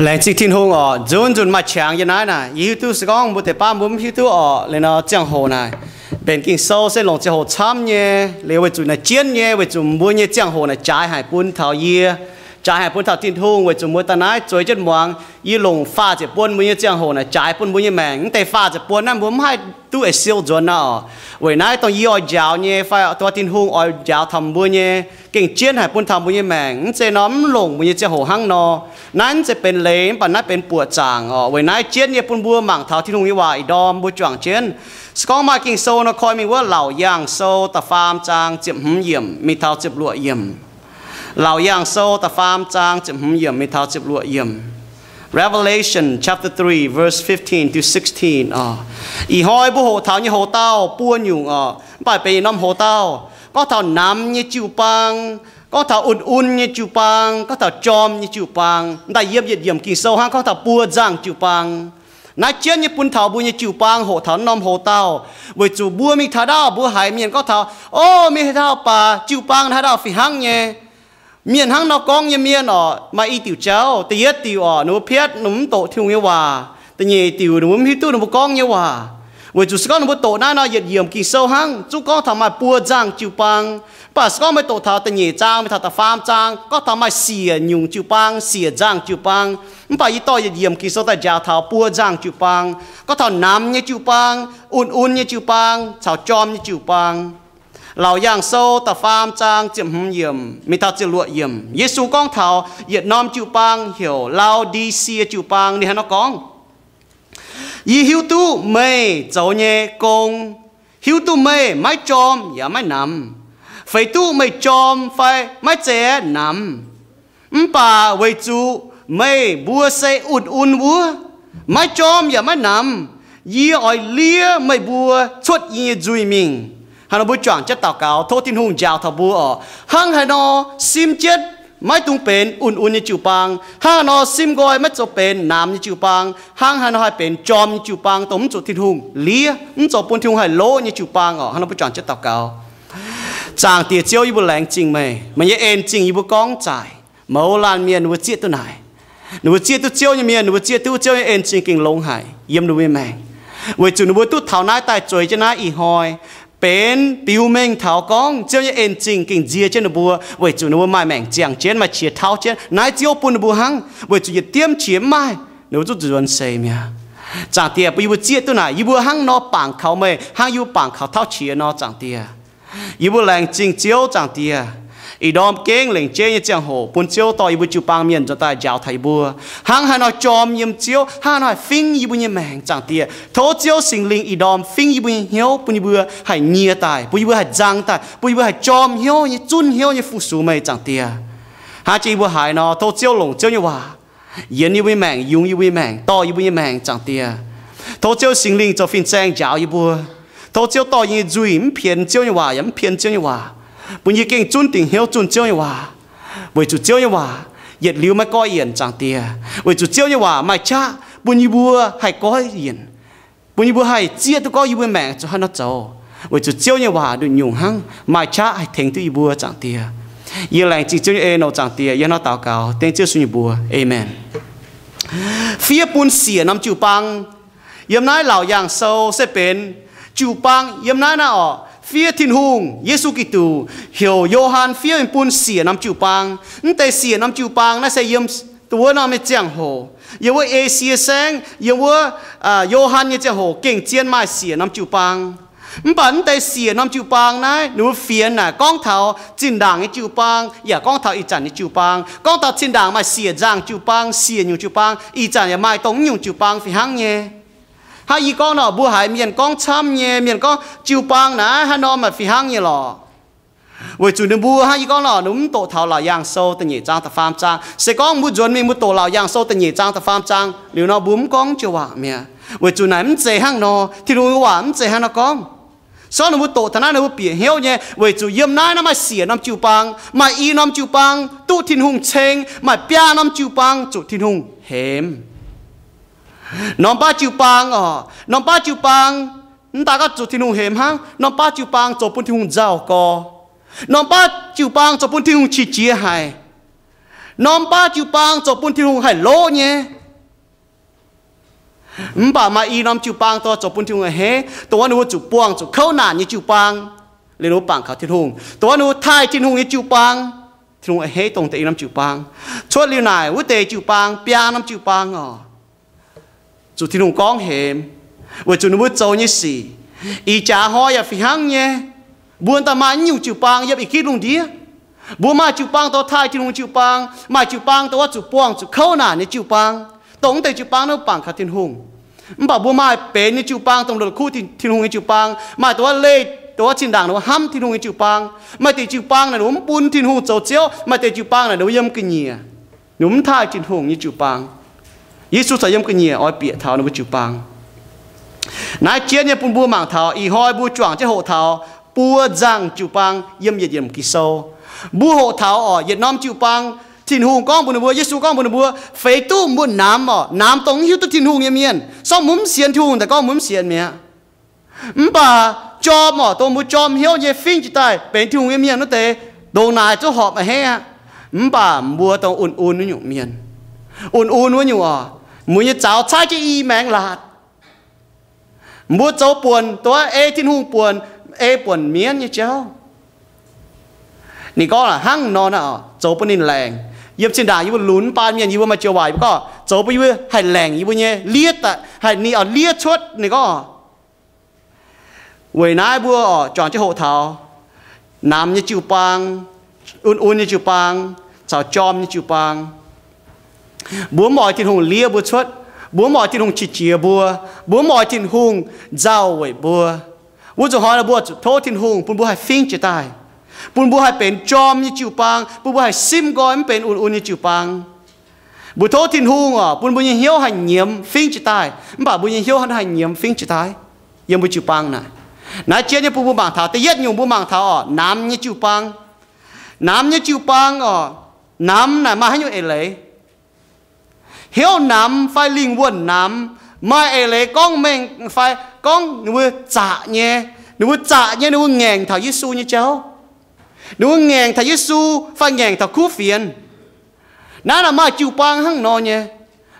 lên chiếc thiên hùng ở dồn dồn mặt chẳng như này này yêu tu sẽ con một thể ba muốn yêu tu ở lên nó ờ, chẳng hồ này bên kinh sâu sẽ lòng sẽ hồ chăm nhé liệu về chủ này chiến nhé về chủ mua nhé chẳng hồ này trái hải buôn thảo yê จ่ายให้ปุ่นเท่าทิ้งทุ่งไว้จุ่มมือตาไนจวยจนมวงยี่หลงฟ้าจะป่วนมือเจียงโหนะจ่ายปุ่นมือแมงแต่ฟ้าจะป่วนนั่นผมให้ตู้ไอเซียวจวนน่ะไว้นายต้องยี่อ้อยยาวเนี่ยฟ้าตัวทิ้งทุ่งอ้อยยาวทำมือเนี่ยเก่งเจียนให้ปุ่นทำมือแมงเจน้อมหลงมือเจียงโหหั่งนอนั้นจะเป็นเลมปันนั้นเป็นปวดจางอ๋อไว้นายเจียนเนี่ยปุ่นบัวหมั่งเท่าทิ้งทุ่งนี่ว่าไอดอมบัวจวงเจียนสกองมากิ่งโซนคอยมีว่าเหล่ายางโซตะฟาร์มจางเจียมหืมเยี่ยมมีเท่าเจียบลวเยี่ยม lao yang so ta farm chang chim hum yam mi thao chip lua yam Revelation chapter 3 verse 15 to 16 à i hoi bu ho thao như ho tao buôn nhung à uh, bài bề năm ho tao có thao nam như chiu pang có thảo un un như chú pang có thảo chom như chú pang đại yếm nhiệt yếm kinh sâu hang có thảo bua giang chú pang nãy chết như bún thảo bua như chú pang hộ thảo nom hộ tao với chú bua mi thảo đao bua hải miền có thảo ô mi thảo pa chú pang thảo đao phi hang nhé miền hang nó con như miền ở mà y tiểu cháu tự yết tiểu ở nó biết núm tổ thiêu như hòa tự nhì tiểu núm hít tu nó con như hòa với chú con nó tổ na nó yết yểm kỳ sâu hang chú con thằng mày bùa giang chịu băng bà con mới tổ thảo tự nhì trang mới thảo ta pham trang có thằng mày xỉa nhung chịu băng xìa giang chịu băng bà y to yết yểm kỳ sâu tại già thảo bùa giang chịu băng có thằng nam như chịu băng un un như chịu băng thảo chom như chịu băng เราอย่างโซตะฟามจางจิมเยี่ยมมิตาจิลวดเยี่ยมเยซูก้องเทาเหยียดน้อมจิวปังเหี่ยวเราดีเซียจิวปังนี่ฮะนกองยี่หิวตู้ไม่เจ้าเนกงหิวตู้ไม่ไม่จอมอย่าไม่นำไฟตู้ไม่จอมไฟไม่เจ๋นำมป่าไวจูไม่บัวเซอุดอุนวัวไม่จอมอย่าไม่นำยี่อ้อยเลี้ยไม่บัวชดยี่จุยมิง hà nó bùi chọn chất tàu cáo thô tin hùng chào thảo bùa ở hang hà nó sim chết mai tung pen un un như chịu pang hang nó sim gọi mất cho pen nam như chịu pang hang hà nó hay pen chom như chịu pang tổng chủ tin hùng lia ứng cho buôn thiên hay lô như chịu pang ở hà nó chọn chất tàu cáo chàng tiệt chiêu y bộ lãnh trình mày mà nhớ em trình y bộ con trải mẫu lan miền vừa chia tôi này vừa chia tôi chiêu như miền vừa chia tôi chiêu như em trình kinh lông hải yếm đuôi mày vừa chủ vừa tu thảo nái tài trời cho nái y hoi bên biểu mình thảo con cho như anh trình kinh dìa trên bùa với chủ nó mai mảnh chàng chết mà chia thao chết nãy chiếu bùn bùa hăng với chủ tiêm chiếm mai nếu chút chuẩn xây mía à? chẳng tiệp bây bùa chia tôi này bùa hăng nó bằng khảo mê hăng yêu bằng khảo thao chia nó chẳng tiệp bùa lành chính chiếu chẳng tiệp อีดอมเก่งเหล่งเจียเจียงโหปุ่นเจียวต่ออีบุจูปางเมียนจนตายยาวไทยบัวหางหานอจอมยิมเจียวหานอฟิงอีบุญยแมงจังเตียโทเจียวสิงลิงอีดอมฟิงอีบุญเหียวปุ่นอีบัวหายเงียตายปุ่นอีบัวหายจังตายปุ่นอีบัวหายจอมเหียวยี่จุนเหียวยี่ฟูสูไม่จังเตียหาจีบัวหายนอโทเจียวหลงเจียวยี่ว่าเย็นอีบุญแมงยุงอีบุญแมงต่ออีบุญยแมงจังเตียโทเจียวสิงลิงจะฟินแจงยาวอีบัวโทเจียวต่อยี่จุยมเพียนเจียวยี่ว่ายังเพียนเจียวยี่ว่า bây giờ kinh chun tình hiếu chun chơi hòa bởi chủ chơi hòa yết liu mai coi yên chẳng tia bởi chủ chơi hòa mai cha bây giờ bùa hay coi yên bây giờ bùa hay chia tu coi bùa mẹ cho hắn nó cháu bởi chủ chơi hòa được nhung hăng mai cha hay thành tôi bùa chẳng tia yên lành chỉ chơi e nó chẳng tia yên nó tạo cao tên chơi suy bùa amen phía bùn xỉa nằm chữ băng yếm nói lão yang sâu sẽ bền chữ băng yếm nói na ọ phía thiên hùng Giêsu Kitô hiểu Johann phía bên pun xỉa năm chịu bang nhưng tại xỉa năm chịu bang nó sẽ yếm ตัวน่าไม่เจียงโหยังว่าเอเชียแซงยังว่าโยฮันยังจะโหเก่งเจียนมาเสียน้ำจิวปังมันบันแต่เสียน้ำจิวปังนะหนูเฟียนน่ะก้องเท้าจินด่างไอจิวปังอย่าก้องเท้าอีจันไอจิวปังก้องเท้าจินด่างมาเสียจางจิวปังเสียอยู่จิวปังอีจันอย่ามาตรงอยู่จิวปังฝีหังเนี่ย hai y con nó bu hai miền con chăm nhẹ miền con chiều bang ná hai nó mà phi hang nhẹ lò với chủ nên bu hai y con nó núm tổ thảo là yang sâu tên nhị trang ta phàm trang sẽ con mu chuẩn mi mu tổ là yang sâu tên nhị trang ta phàm trang nếu nó bướm con chiều hòa mẹ với chủ này chế hang nó thì đúng hòa chế hang nó con so nó mu tổ thằng nó mu biển hiếu nhé với chủ yếm nai nó mà xỉa năm chiều bang mà y năm chiều bang tu thiên hùng chênh mà bia năm chiều bang chủ thiên hùng hềm น้องป้าจิวปังอ๋อน้องป้าจิวปังนตาก็จุดที่นุ่งเห็มฮังน้องป้าจิวปังจบปุ่นที่หุ่นเจ้าก็น้องป้าจิวปังจบปุ่นที่หุ่นชีเจียหายน้องป้าจิวปังจบปุ่นที่หุ่นหายโลเนี่ยมป่ามาอีน้องจิวปังตัวจบปุ่นที่หุ่นเฮตัวนู้จุปวงจุเข้าหนานยี่จิวปังเรียนรู้ปังเขาที่หุ่นตัวนู้ท้ายที่หุ่นยี่จิวปังที่หุ่นเฮตรงแต่อีน้องจิวปังช่วยเรียนไหนวุ้เตจิวปังเปียน้องจิวปังอ๋อ chủ thiên hùng con hiểm và chủ nó bước trâu như xì ý trả hoa ya à phi hăng nhé buôn ta mà nhiều chịu bang yếp ý khí lùng đĩa buôn mà chịu bang tao thai thiên hùng chịu bang mà chịu bang tao chủ buông chủ khâu nà nè chịu bang tổng thể chịu bang nó bằng khát thiên hùng mà buôn mà bế nè chịu bang tổng đợt khu thiên, thiên hùng chịu bang mà tao lê tao chín đảng nó hâm thiên hùng chịu bang mà tao chịu bang này nó buôn thiên hùng châu chéo mà tao chịu bang này nó yếm kinh nhỉ núm thai thiên hùng như chịu bang Yesu sa yom kanye oi pi thao no chu pang na chia nye pun bu mang thao i hoi bu chuang chế ho thao pu giang chu pang yom ye yom ki so bu ho thao o ye Nam chu pang tin Hùng con bu bu Yesu con bu bu phei tu mu nam o nam tong hiu tu tin hung ye mien so xiên sien thu ta con mum sien mia mba cho mỏ tôi mu cho hiu ye phim chỉ tay, bên thu hung ye mien nó te đồ nai cho họ mà he mba mua tông un ồn nó nhụ mien ồn ồn nó nhụ à mỗi như cháu trái cái y mang lạt, mua cháu buồn tôi ê thiên hùng buồn ê buồn miên như cháu nì có là hăng nó nào cháu bên nên lèng yếm trên đà yếm lún pan miên yếm mà chiều bài có cháu bên yếm hay lèng yếm nhé liết tại hay nì ở liết chuốt nì có quầy nái bua chọn cho hộ thảo nam như chịu pang un un như chịu pang cháu chom như chịu pang búa mỏi tin hùng lia búa chuột búa mỏi tin hùng chỉ chia búa búa mỏi tin hùng giàu vậy búa búa cho hỏi là búa thô tin hùng bún búa hay phim chỉ tài bún búa hay bền chom như chịu băng, bún búa hay sim gói bền un un như chịu băng, búa thô tin hùng à bún búa như hiếu hành nhiễm phim chỉ tài bảo búa như hiếu hành nhiễm phim chỉ tài yếm búa chịu băng này nãy chia như bún búa bảng thảo tây yết nhung búa bảng thảo à nam như chịu băng, nam như chịu băng à nam này mà hay như ấy lấy hiếu nam phải linh quân nam mai ai lấy con mình phải con nuôi trả nhé nuôi trả nhé nuôi ngàn thảo Giêsu như cháu nuôi ngàn thảo Giêsu phải ngàn thảo cứu phiền nãy là mai chịu băng hăng nó nhé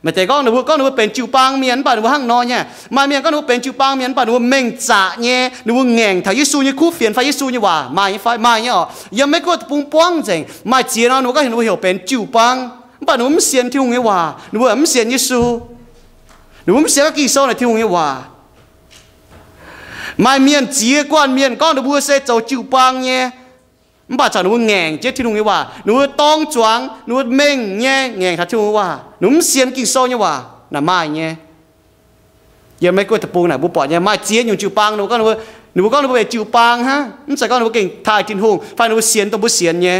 mà thế con nuôi con nuôi bên chịu băng miền bà nuôi hăng nó nhé mà miền con nuôi bên chịu băng miền bà nuôi mình trả nhé nuôi ngàn thảo Giêsu như cứu phiền phải Giêsu như hòa mai phải mai nhé giờ mấy cô bung bong rằng mai chỉ nó nuôi có nuôi hiểu bên chịu băng bà nó muốn xiên thiêu nghe hòa nó muốn xiên Giêsu nó muốn xiên các kỳ sau này thiêu hòa mai miền chia quan miền con nó bua xe cháu chịu bang nhé bà chả nó ngẹn chết thiêu nghe hòa nó muốn tông choáng nó muốn mênh nhé ngẹn thật thiêu nghe hòa nó muốn xiên kỳ sau nhé hòa là mai nhé giờ mấy cô tập buông này bố bỏ nhé mai chia nhiều chịu bang nó con nó นูก็นูไปจิวปางฮะมันใส่ก็นูเก่งถ่ายจินหงฝ่ายนูเสียนต้องบุเสียนเนี่ย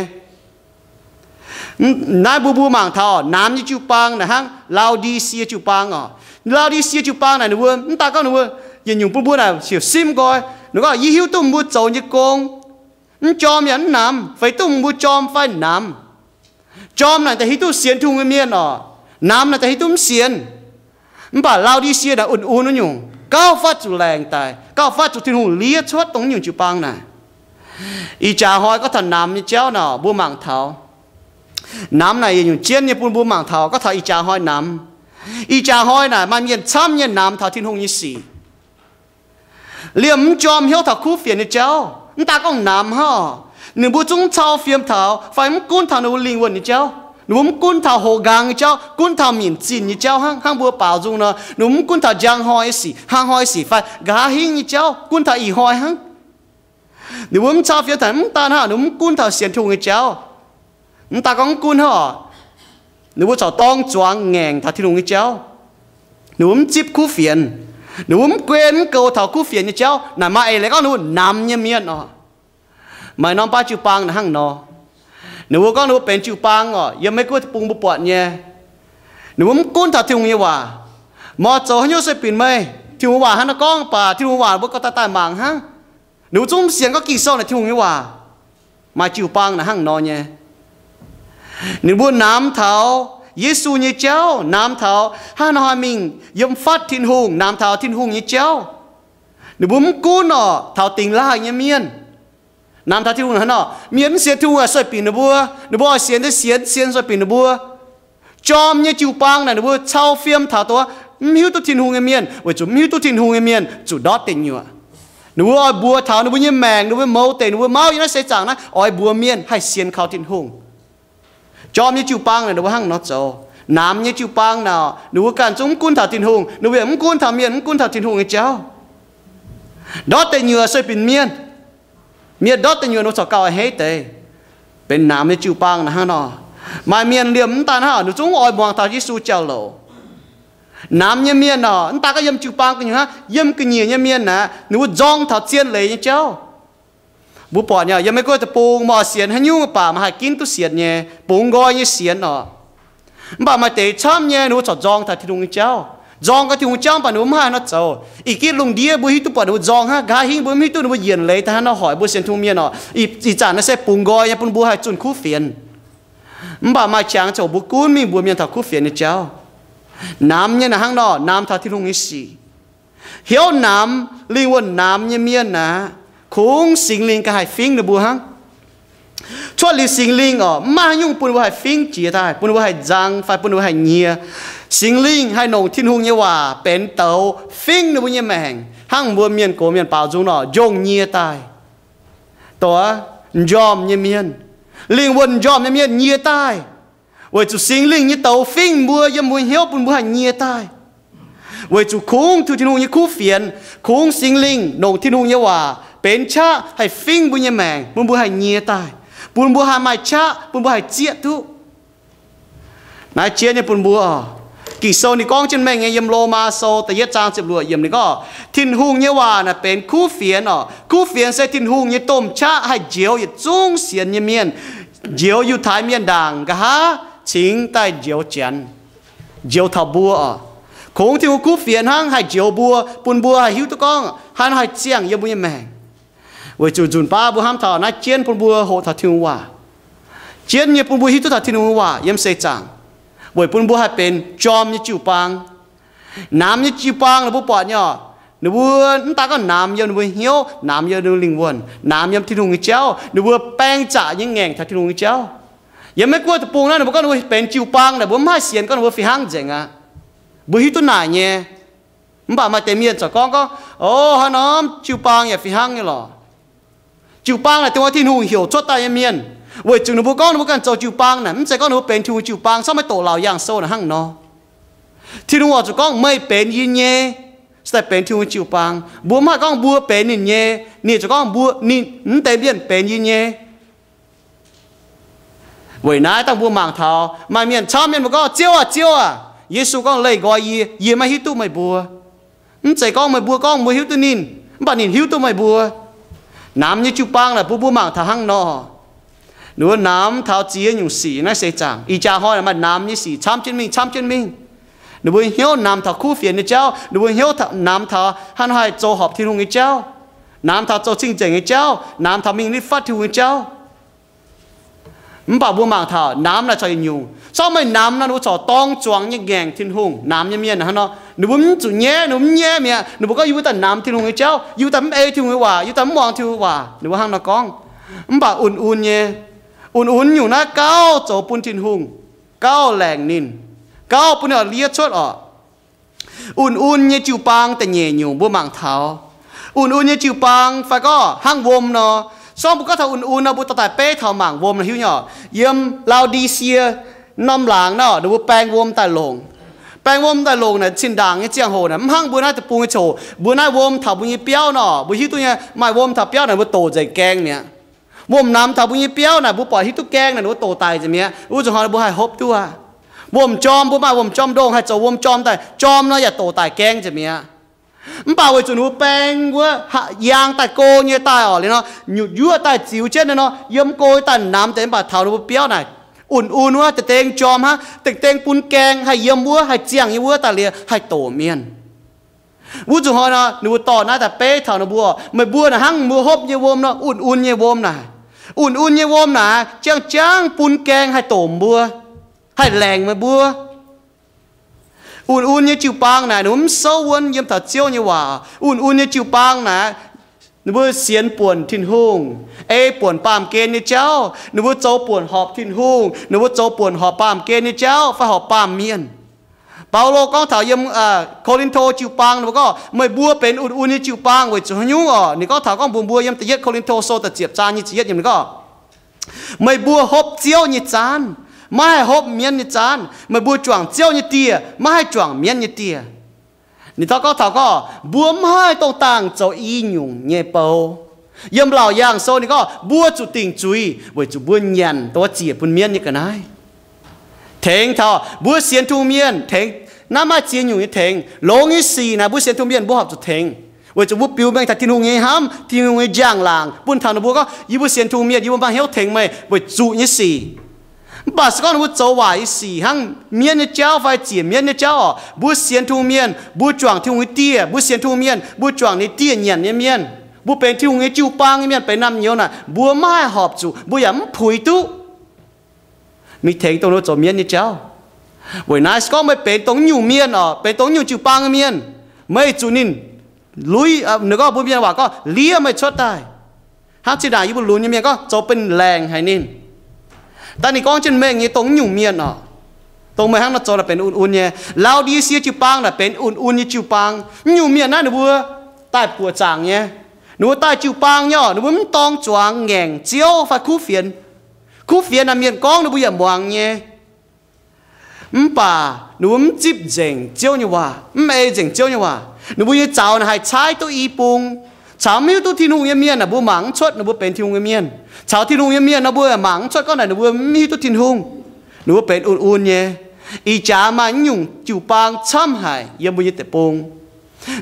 nai bu bu mang thao nam như chu pang na hang lao đi xia chu pang à lao đi xia chu pang này nữa ta có nữa nhìn nhung bu bu này chiều sim coi nó có y hiu tung bu trâu như con chom nhẫn nam phải tung bu chom phải nam chom này ta hít tu xiên thung người miên à nam này ta hít tu xiên bà lao đi xia đã ùn ùn nó nhung cao phát chủ làng tài cao phát chủ thiên hùng lia chốt tống nhung chu băng này y cha hỏi có thần nam như chéo nào bu mang thao nám này dùng chiến như bùn bùn mảng thảo có thảo y trà hoi nám y trà hoi này mà miền trăm miền nám thảo thiên hùng như sĩ liệm chom hiếu thảo khu phiền như cháu ta có nám ha nếu bu chúng thảo phiền thảo phải muốn cún thảo nụ linh quần như cháu nếu muốn cún thảo hồ gang như cháu cún thảo miền chín như cháu hăng hăng bùa bảo dung nữa, nếu muốn cún thảo giang hoi sĩ hăng hoi sĩ phải gá hing như cháu cún thảo y hoi hăng. nếu muốn thảo phiền thảo ta ha nếu muốn cún thảo xiên thùng như cháu chúng ta cũng cún họ nếu cháu tông choáng ngẹn thà thì đúng như cháu nếu chip cú phiền nếu quên cầu thảo cú phiền như cháu là mai lấy con nếu nằm như miên hả, mày nó ba chữ băng là hăng nó nếu con nếu bên chữ băng hả, giờ mấy cô bùng bùng bọt nhé nếu cún thà thì đúng như hòa mà cháu hắn nhớ sẽ pin mây thì hòa hả nó con bà thì hòa bố có ta tai mạng hăng nếu chúng xiên có kỳ sau này thì đúng như hòa mà chữ băng là hăng nó nhé nên buôn nam thảo Giêsu như cháu nam thảo han hoa mình yếm phát thiên hùng nam thảo thiên hùng như cháu nên buôn cú nọ thảo tình la như miên nam thảo thiên hùng hắn nọ miên xiên thu à soi pin nó bua nó bua xiên thế xiên xiên soi pin nụ bua chom như chiu pang này nụ bua chao phiêm thảo to miêu tu thiên hùng như miên với chủ miêu tu thiên hùng như miên chủ đó tình nhựa นูว่าบัวเท้านูว่าเยี่ยแมงนูว่าเมาเตนูว่าเมาอย่างนั้นเสียจังนะอ้อยบัวเมียนให้เซียนเขาทิ้นหง cho như chịu băng này đâu hăng nó cho nam như chịu băng nào nếu cản chúng quân thả tin hùng nếu việc quân thả miền quân thả tin hùng người cháu đó tên nhựa xây bình miên miên đó tên nhựa nó sợ cao hết tê bên nam như chịu băng này hăng nó mà miền liềm ta nó nếu chúng oai bằng thả chỉ su chào lộ nam như miền nó ta có yếm chịu băng cái nhá yếm cái gì như miền nè nếu dòng thả tiền lấy như cháu บุปผาเนี่ยยังไม่ก็จะปูงหมอเสียนให้ยุ่งป่ามาหากินตุเสียนเนี่ยปูงก้อยเนี่ยเสียนเนาะบ่ามาเตะช้ำเนี่ยหนูจอดจองแต่ที่ลุงเจ้าจองก็ที่ลุงเจ้าป่าหนูมาเนาะเจ้าอีกที่ลุงเดียบุฮิตุป่าหนูจองฮะกาหิงบุฮิตุหนูเยียนเลยแต่ฮะเนาะหอยบุเสียนทุ่งเมียเนาะอีอีจานนั่นเสปูงก้อยยังปุ่นบุหายจุนคู่เฟียนบ่ามาจางเจ้าบุกุนมีบัวเมียนถ้าคู่เฟียนเนี่ยเจ้าน้ำเนี่ยนะฮะเนาะน้ำถ้าที่ลุงนี่สีเหี้ยวน้ำลิงวนน้ำเนี่ยเมียนนะ khung sinh linh cái hai phim được bu hăng cho li sinh linh ở mà nhung bùn vào hai phim chia thai bùn vào hai giang phải bùn vào hai nhia sinh linh hai nồng thiên hung như hòa bén tàu phim được bu như mẹ hăng mua miền cổ miền bảo dung nọ dùng nhia tai tòa dòm như miền linh quân dòm như miền nhia tai với chủ sinh linh như tàu phim mua như mua hiếu bùn vào hai nhia tai với chủ khung thu thiên hung như khu phiền khung sinh linh nồng thiên hung như hòa bên cha hay phim bu nhà mèn bu bu hay nhia tai bu bu hay mai cha bu bu hay chia thu nãy chia nhà bu bu à kỳ sâu thì con chân mình nghe yếm lô ma sâu tại yết trang chụp lụa yếm này có thiên hung như hòa là bên khu phiền à khu phiền sẽ thiên hung như tôm cha hay diều như trung xiên như miên diều như thái miên đàng cả ha chính tại diều chén diều thảo bùa à khổng thiên hung khu hay diều bùa bùn bùa hay hữu tụ con hắn hay chiang yếm bùi mèng với chủ dùn ba bu ham thọ na chiến pun bua hộ thọ thiên hòa chiến như pun bua hít thọ thiên hòa yếm xây chẳng với pun bua hai bên chom như chịu pang nam như chịu pang là bu bỏ nhỏ nếu vừa ta có nam yêu nếu hiếu nam yêu nếu linh vườn nam yêu thiên hùng chéo nếu vừa bang trả những ngàn thọ thiên hùng chéo yếm mấy cua tập pung na nếu có nếu bên chịu pang là bu mai xiên có nếu phi hang dễ à bu hít tu nhé mà mà tem miên cho con có ô hà nam chịu pang ya phi hang nhỉ lo จิวปังนะแต่ว่าที่หนูเหี่ยวชดตายเมียนเวยจึงหนูก้อนหนูกันเจ้าจิวปังนะมันจะก้อนหนูเป็นทูวจิวปังซ้ำไม่โตเหล่าย่างโซ่นหั่งเนาะที่หนูว่าจะก้องไม่เป็นยินเย่แต่เป็นทูวจิวปังบัวมาก้องบัวเป็นยินเย่นี่จะก้องบัวนี่นั่นแต่เมียนเป็นยินเย่เว้ยนาต้องบัวมังทามาเมียนชาวเมียนบอกกงเจียวอ่ะเจียวอ่ะเยซูก้องเลยกอยียี่ไม่หิวตู้ไม่บัวนั่นใจก้องไม่บัวก้องไม่หิวตู้นินบ้านนินหิวตู้ไม่บัว nám như chú bang là bố bố mạng thà hăng nọ nữa nám thao chia nhung xì nó sẽ chẳng y cha hỏi là mà nám như xì chăm chân mình chăm chân mình nếu bố hiếu nám thao khu phiền như cháu nếu bố hiếu nám thao hắn hai châu họp thiên hùng như cháu nám thao châu sinh chảnh như cháu nám thao mình đi phát thiên hùng như cháu bà bu mang thảo nám là trời nhiều sau mình nám na nó cho tông chuang như gàng thiên hùng nám như miền nó nó bấm chủ nhé nó bấm nhé mẹ nó bấm có yêu tận nám thiên hùng ấy cháu yêu tấm a thiên hùng hòa yêu tấm hoàng thiên hùng hòa nó bấm hàng là con bà un un nhé un un nhiều na cao chỗ pun thiên hùng cao lẻng nín cao bún ở lia chốt ở un un nhé chịu bang แต่ nhẹ nhiều bu mang thảo un un nhé chịu pang, phải có hàng vôm nó ซ่องบุก็้าอุ่นอ่นบุตรตายเป้เทาหมังวมนะฮิวหยาอเยี่ยมลาวดีเซียน้ำหลางเนาะดูแปลงวมแต่ลงแปลงวมแต่ลงเนี่ยชินด่างเงี้ยเจียงโหนะมั่งบุญน่าจะปูงโชบุญน่าวมถ้าบุญยี่เปี้ยวเนาะบุญฮิตัวเนี่ยไม่วมถ้าเปี้ยวเนี่ยบุโตใจแกงเนี่ยวมน้ำถ้าบุญยี่เปี้ยวน่ะบุปล่อยฮิตุแกงเนี่ยบุโตตายจะเมียอู้จะหอนบุหายฮบตัว วมจอมบุมาวมจอมโด่งให้เจ้าวมจอมแต่จอมเนาะอย่าโตตายแกงจะเมีย bà với chuẩn nó bèn quá hạ yang tại cô như tại ở lên nó nhu dứa tại chiếu chết nó yếm cô tại nam tên bà thảo nó béo này ủn ủn quá tại tên chom ha tê tên bún keng hay yếm quá hay chiang như quá tại liền hay tổ miên vũ trụ họ nó nụ tỏ na tại bé thảo nó búa, mày búa là hăng mưa hốp như vôm nó ủn ủn như vôm này ủn ủn như vôm này chiang chiang bún keng hay tổ búa, hay lèng mày búa un un như chịu bang này núm sâu hơn yếm thật chiêu như hòa un un như chịu bang này nếu vừa xiên buồn thiên hùng ê buồn bàm kê như cháu nếu vừa buồn họp thiên hùng nếu vừa buồn họp bàm kê như cháu phải họp bàm miên bao lô thảo yếm à, Colin Tho chịu bang nó có mày bua bên un un như chịu bang với chúng nhung ở nếu thảo con buồn bua yếm tự yết Colin Tho so tự chiếp chan như chiết yếm có mày bua họp chiêu như chan ไม่หอบเมียนนี่จานมาบัวจวงเจ้านี่เตียไม่ให้จวงเมียนนี่เตียนี่ท้าก็ท้าก็บัวไม่ให้ตรงต่างเจ้าอีหยุ่งเงยเปายมเหล่ายางโซนี่ก็บัวจุติงจุยบัวจุบัวยันตัวเจียปุ่นเมียนนี่ก็นายเทงท้าบัวเสียนทูเมียนเทงน้ามาเจียนอยู่นี่เทงลงนี่สีนะบัวเสียนทูเมียนบัวหอบจุเทงว่าจะวุบปิวแมงทัดที่หงเงห้ามที่หงเงย่างลางปุ่นทางนบัวก็ยิบุเสียนทูเมียนยิบุบางเฮลเทงไหมบัวจุนี่สีบาสก้อนวุฒิวายสี่หังเมียนเจ้าไฟเจียเมียนเจ้าบุเสียนทูเมียนบุจวงที่หงเตี้ยบุเสียนทูเมียนบุจวงในเตี้ยเนียนเมียนบุเป็นที่หงจิวปางเมียนไปนำเยอะน่ะบัวไม้หอบจูบุยำผุยตู้มีเทงตรงนู้นจเมียนเจ้าวันนั้นก็ไม่เป็นตรงอยู่เมียนอ่ะเป็นตรงอยู่จิวปางเมียนไม่จูนินลุยเออหนูก็บุษเมียนว่าก็เลี้ยไม่ชดได้ฮักจีดายุบุลุนเมียนก็จะเป็นแรงให้นิน ta ni con chân mẹ nghe, tống nhủ miên à tông mấy hăng nó cho là bên un un nhé lao đi xia chịu bang là bên un un như chịu bang nhủ miên na được vừa tại của chàng nhé nếu tại chịu bang nhở nếu muốn tông choáng nghèng chiếu phải khu phiền khu phiền là miền con nó bây giờ mhoàng nhé bà nếu muốn chip dành chiếu như hòa mẹ dành chiếu như hòa nếu bây giờ cháu là hai trái tôi y bùng chào miu tu thiên hùng em miên là bu mắng chốt là bu bền thiên hùng em miên chào thiên hùng em miên là bu mắng chốt con này là bu miu tu thiên hùng là bu bền un un nhé ý cha mà nhung chịu bang chăm hại em bu như tệ bông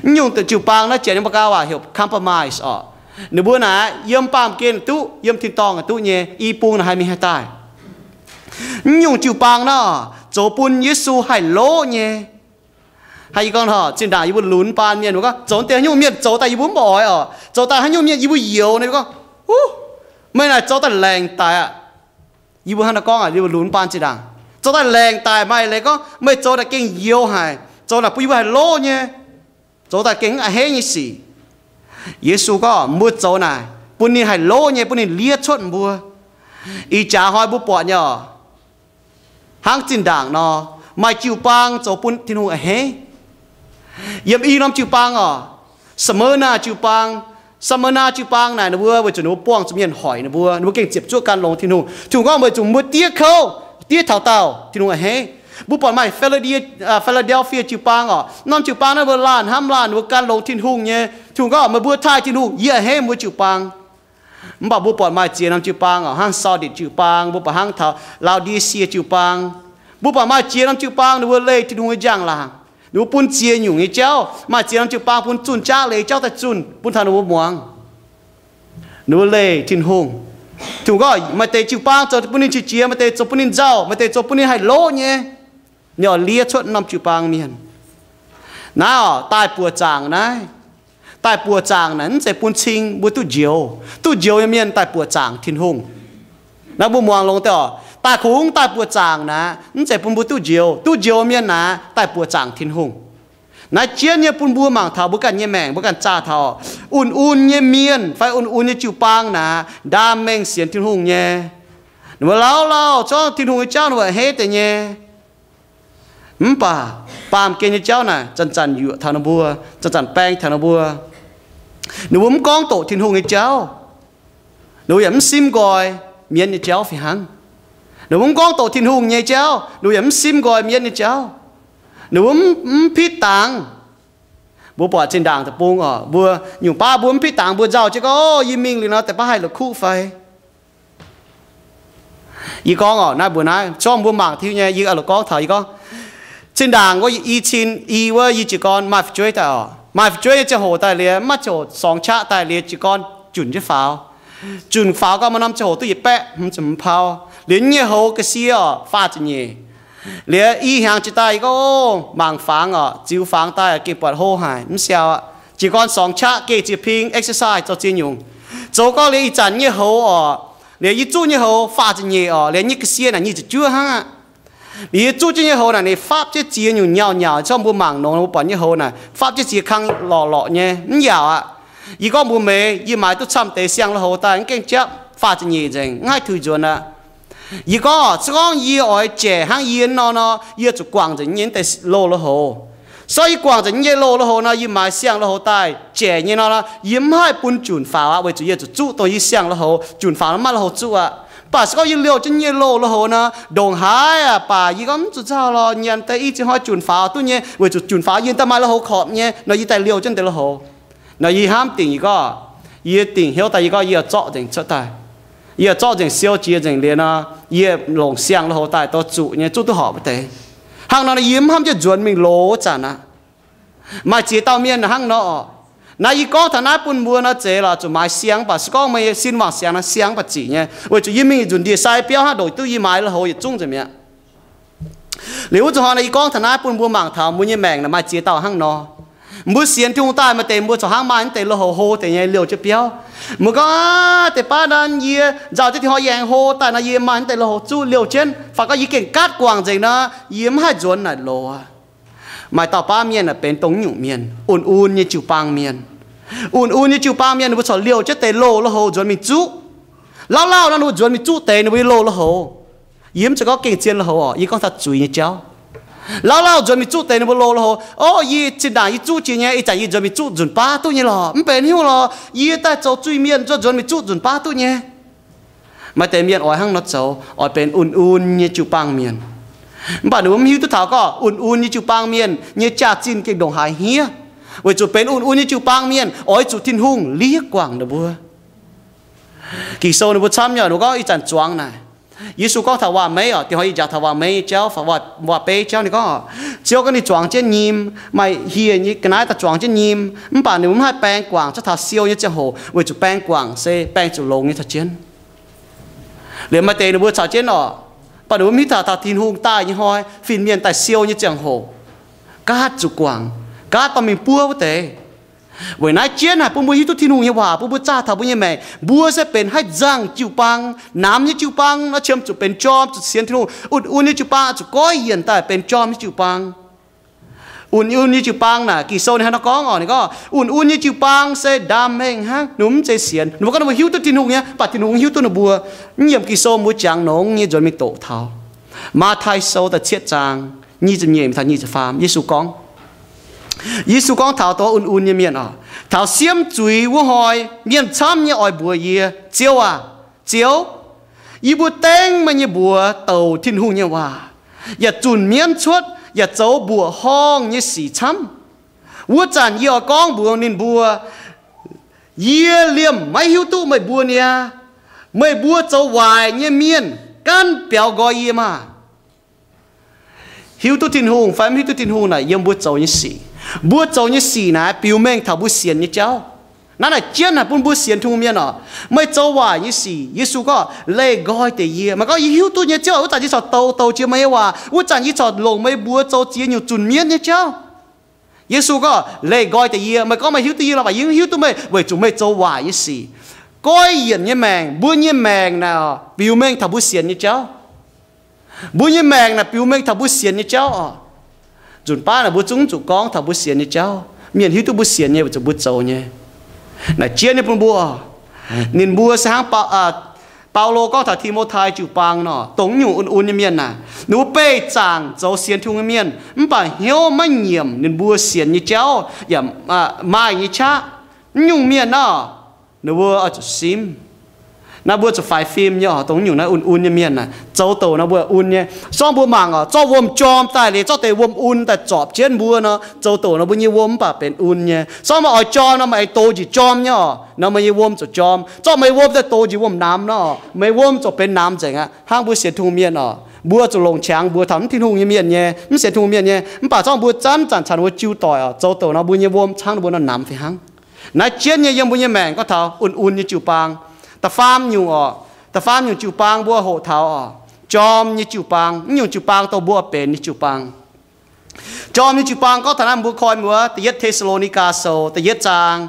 nhung tự chịu bang nó chỉ những bác cao à hiểu compromise ọ nếu bu nà em pam kiên tu em thiên tòng tu nhé y bung là hai mươi hai tai nhung chịu bang nó chỗ bun Giêsu hai lỗ nhé hay con họ trên đà ibu lún pan miền đúng không trốn tiền nhu miền trốn ta ibu bỏ ở trốn à. ta hay nhu miền ibu yếu này đúng không uh mấy này trốn ta lèn tài à ibu hắn con à ibu lún pan trên đà trốn ta lèn tài mày này, có mấy trốn ta kinh yếu hài trốn ta ibu hài lô nhé trốn ta kinh à hết như gì Giêsu có mua trốn này bún ni hài lô nhé bún ni liệt chốt mua ý trả hỏi bu bỏ nhỏ Hắn trên đảng nó mai chịu bang chỗ bún thiên hùng à hết yếm y nam chữ pang à summer na chữ pang summer na chữ pang này nó vừa với chúng nó buông chúng nhận hỏi nó vừa nó kinh tiếp chúa can long thì nó chúng con với chúng mua tiếc khâu tiếc thảo tàu thì nó hé bố bọn mày Philadelphia à, Philadelphia chữ pang à nam chữ pang nó vừa lan ham lan vừa can long thiên hùng nhé chúng con mà bữa thai thiên hùng dễ hé mua chữ pang มันบอกบุปผามาเจียนำจิปังอ่ะห้างซอดิจิปังบุปผาห้างเทาลาวดีเซียจิปังบุปผามาเจียนำจิปังนึกว่าเล่ที่ดูให้จังล่ะนูปุ่นเจียอยู่ไงเจ้ามาเจียนจูปาปุ่นจุนจ้าเลยเจ้าแต่จุนปุ่นทานูมวงนูเลยทินหงถูกก็มาเตจูปาจอดปุ่นนินเจียมาเตจปุ่นนินเจ้ามาเตจปุ่นนินไฮโลเนี่ยเนี่ยเลี้ยชดนำจูปางเมียนน้าตายปวดจางนะตายปวดจางนั้นจะปุ่นชิงบุตุเจียวตุเจียวเมียนตายปวดจางทินหงนะบุมวงลงแต่ตาคุงตาปัวจางนะนั่นจะปุ่มบุตู้เจียวตู้เจียวเมียนนะตาปัวจางทิ้นหงนะเจียนเนี่ยปุ่มบัวหมางเทาบุกันเนี่ยแมงบุกันจ้าเทาอุ่นอุ่นเนี่ยเมียนไฟอุ่นอุ่นเนี่ยจิวปางนะดามแมงเสียนทิ้นหงเนี่ยหนูเล่าเล่าจ้องทิ้นหงเจ้าหนูเฮแต่เนี่ยมป่าปามเกณฑ์เจ้าน่ะจันจันอยู่ทานบัวจันจันแป้งทานบัวหนูผมกองโตทิ้นหงเจ้าหนูอย่ามันซิมก่อยเมียนเจ้าฝีหัง nếu muốn con tổ thiên hùng nhé cháu nếu em sim gọi miên nhé cháu nếu muốn phí tàng bố bỏ trên đàng thì bông ở vừa nhiều ba bốn phí tàng vừa giàu chứ có y minh thì nó tại ba hai là khu phải y con ở nay bữa nay cho bố mạng thiếu nhẹ y ở là con thầy con trên đàng có y chín, y với y chỉ con mà phải chơi tại ở mà phải chơi cho hồ tài liệt mà cho song cha tài liệt chỉ con chuẩn chứ pháo chuẩn pháo có mà năm cho hồ tôi y bẹ không chấm pháo 连日后嘅事哦發展嘢，你意向就帶個盲房哦，照房帶嘅撥好係唔少啊，只講上車嘅接片 exercise 就佔用，做過你一陣日後哦，你一做日後發展嘢哦，連日嘅事呢你就做下啊。你做咗以後呢，你發咗字用尿尿，就冇盲農冇笨以後呢，發咗字坑落落呢，唔要啊！如果冇咩，要買都參地上落後，但係更加發展熱情，愛推進啦。一个这个以外这行烟咯呢，也就广人烟的落了后，所以广人烟落了后呢，一买香了后带这烟咯呢，一买搬转发啊，为主也就住到一香了后，转发了嘛了后住啊。bà sẽ có yên liệu trên nhiên lộ là hồ na đồng hái à bà y gom chú sao lo nhận tay ít chỉ hỏi chuẩn phá tu nhé với chuẩn phá yên tâm mai là hồ khọp nhé nó y tay liệu trên tay là hồ ham tiền y có y tiền hiểu tay y có y ở trọ tiền cho tay 也造成小节整的呢，也龙香了后代都住，你住都好不得。hàng nó yếm ham cho chuẩn mình lố chả à, mà chỉ tao miên là hàng nó na y có thằng na bún mua nó chế là chủ máy xiang bà có mấy xin vào xiang nó xiang bà chỉ nhé vậy chủ yếm mình chuẩn đi sai béo ha đổi tôi yếm máy là hồi chung rồi mẹ liệu cho họ này có thằng nãy bún mua mảng thảo mua như mèng là mà chỉ tao hàng nó mu xiên tung ta mà te mu cho hang man te lo ho ho te ye liu che piao mu ga te pa dan ye za thì ho yang ho ta na ye man te lo ho chú liều chen fa có yi ken kat quang gì na yếm hai jon na lo a mai ta ba miền na bên đông nyu miền un un như chiu pang miền, un un như chiu pang miền bu cho liều che te lo lo ho jon mi chú, lao lao na nu jon chú chu te ni lo lo ho yim cho có ken chen lo ho yi con thật chú như cháu lão lão giờ mình chút tiền nó lo lo ô y chỉ đàn y chút chỉ nhé y chạy y giờ mình chút dùn ba tu nhé lo không bền hiu lo y ta cho truy miên cho giờ mình chút dùn ba tu nhé mà tiền miên ỏi hăng nó xấu ỏi bền un un như chú bang miên bà đúng hiu tu thảo có un un như chụp băng miên như cha chín cái đồng hải hía với chú bền un un như chụp băng miên ở chú thiên hung lý quảng nó bùa kỳ sâu nó bùa chăm nhở nó có y chẳng choáng này 耶稣讲他话没有，就可以讲他话没教，他话话被教你讲，只要跟你撞见你，咪现你跟那他撞见你，唔把你唔系病光，即他烧一只好，为做病光，所以病做龙一条尖。你咪地你会查见咯，把你咪他他天空大一开，反面带烧一只好，加做光，加把面波不得。วันนั้นเจียนฮะปุ่มบุยทุที่นู่นเฮว่าปุ่มบุจ้าทับปุญยังไงบัวจะเป็นให้จังจิวปังน้ำนี่จิวปังแล้วเชื่อมจุดเป็นจอมจุดเสียนที่นู่นอุดอุ่นนี่จิวปังจุดก้อยเย็นแต่เป็นจอมนี่จิวปัง อุ่นอุ่นนี่จิวปังน่ะกี่โซนฮะนก้องอ่อนนี่ก็อุ่นอุ่นนี่จิวปังเซดามเองฮะหนุ่มใจเสียนหนุ่มก็นุ่มหิวทุที่นู่นเนี่ยปัดที่นู่นหิวนุนบัวเงียบกี่โซมบัวจังน้องนี่จนไม่โตเท่ามาไทยโซแต่เชียจางนี่จะเงียบทางนี่จะฟาร์มเยสุกอง耶稣讲头多อุ่นๆ面啊，头先嘴我开面参你爱不耶？招啊招，伊不等么你不到天空你哇，也准面出也走不慌你死参，我站要讲不你不，耶连没有都没不呢，没不走歪你面，干表个伊嘛，有都天空，反正有都天空呢，也不走你死。bua cháu như xì nà biểu mệnh thảo bua xiên như cháu nãy là chiến là bún bua xiên thùng miên nó mới cháu hòa như xì Giêsu có lê gọi để yê, mà có hiếu tu như cháu ta chỉ sợ tàu tàu chưa mấy hòa u chẳng chỉ sợ lồng mấy bua cháu chỉ nhiều chun miên như cháu Giêsu có lê gọi để yê, mà có mà hiếu tu như là phải hiếu tu mấy bởi chúng mấy cháu hòa như xì coi yên như mèng, bua như mèng nào biểu mệnh thảo bua xiên như cháu bua như mèng là biểu mệnh thảo bua xiên như cháu จุนป้าน่ะบุจุงจุกองถ้าบุเสียนี่เจ้าเมียนฮิตุบุเสียเนี่ยจะบุเจ้าเนี่ยน่ะเจียนเนี่ยปุ่นบัวนินบัวสร้างปาอ่าเปาโลก็ถ้าทีโมไทยจูปังเนาะตงอยู่อุ่นๆเมียนน่ะหนูเป้จางเจ้าเสียนทุงเมียนมันป่าเหี่ยวไม่เหี่ยมนินบัวเสียนนี่เจ้าอย่าอ่ามาอย่างนี้ช้ายุ่งเมียนเนาะหนูบัวอาจจะซิมนะบัวจะไฟฟิล์มา่ตรงอยู่นะอุ่นๆเนี่ยเมียนนะเจ้าโตนะบัวอุ่นเนี่ยซ่องบัวมังอ่ะเจ้าวมจอมตายเลยเจ้าเตวมอุ่นแต่จอบเชียนบัวเนาะเจ้าโตนะบัวยี่วมป่ะเป็นอุ่นเนี่ยซ่องมาออจอมนะมาไอโตจีจอมเน่ะนะมายี่วมจะจอมเจ้าไม่วมแต่โตจีวมน้ำเนาะไม่วมจะเป็นน้ำจังอ่ะห้างบัวเสียทุ่งเมียนอ่ะบัวจะลงช้างบัวทำที่ทุ่งยี่เมียนเนี่ยมันเสียทุ่งเมียนเนี่ยมันป่าซ้องบัวจำจันฉันว่าจิ้วต่อยอ่ะเจ้าโตนะบัวยี่วมช้างบัวนัน้ำทีหังนยเชียนเนี่ยยังบัวยังแมงก็เท่าอุ่นๆยี่จิวปาง ta farm nhiều à ta farm nhiều chịu pang bua hộ thảo à chom như chịu pang nhiều chịu pang tàu bua bền như chịu pang chom như chịu pang có thằng nam bua coi mua ta yết Thessalonica so ta yết trang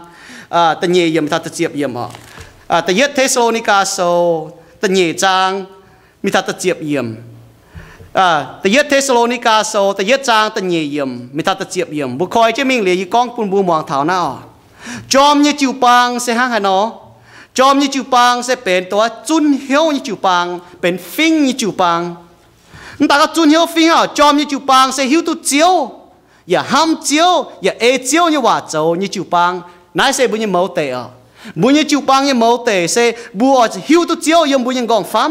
à ta nhẹ yếm ta ta chiệp yếm à à ta yết Thessalonica so ta nhẹ trang mi ta ta chiệp yếm à ta yết Thessalonica so ta yết trang ta nhẹ yếm mi ta ta chiệp yếm bua coi chứ mình lấy con bun bùa mỏng thảo nào chom như chịu pang sẽ hang hay nó จอมยี่จูปังจะเป็นตัวจุนเหียวยี่จูปังเป็นฟิงยี่จูปังแต่ก็จุนเหียวฟิงอ่ะจอมยี่จูปังจะหิวตุเจียวอย่าห้ามเจียวอย่าเอเจียวยี่ว่าเจ้ายี่จูปังนายเสบุญยี่เมาเตะบุญยี่จูปังยี่เมาเตะเสบัวจะหิวตุเจียวยี่บุญยี่กองฟ้าม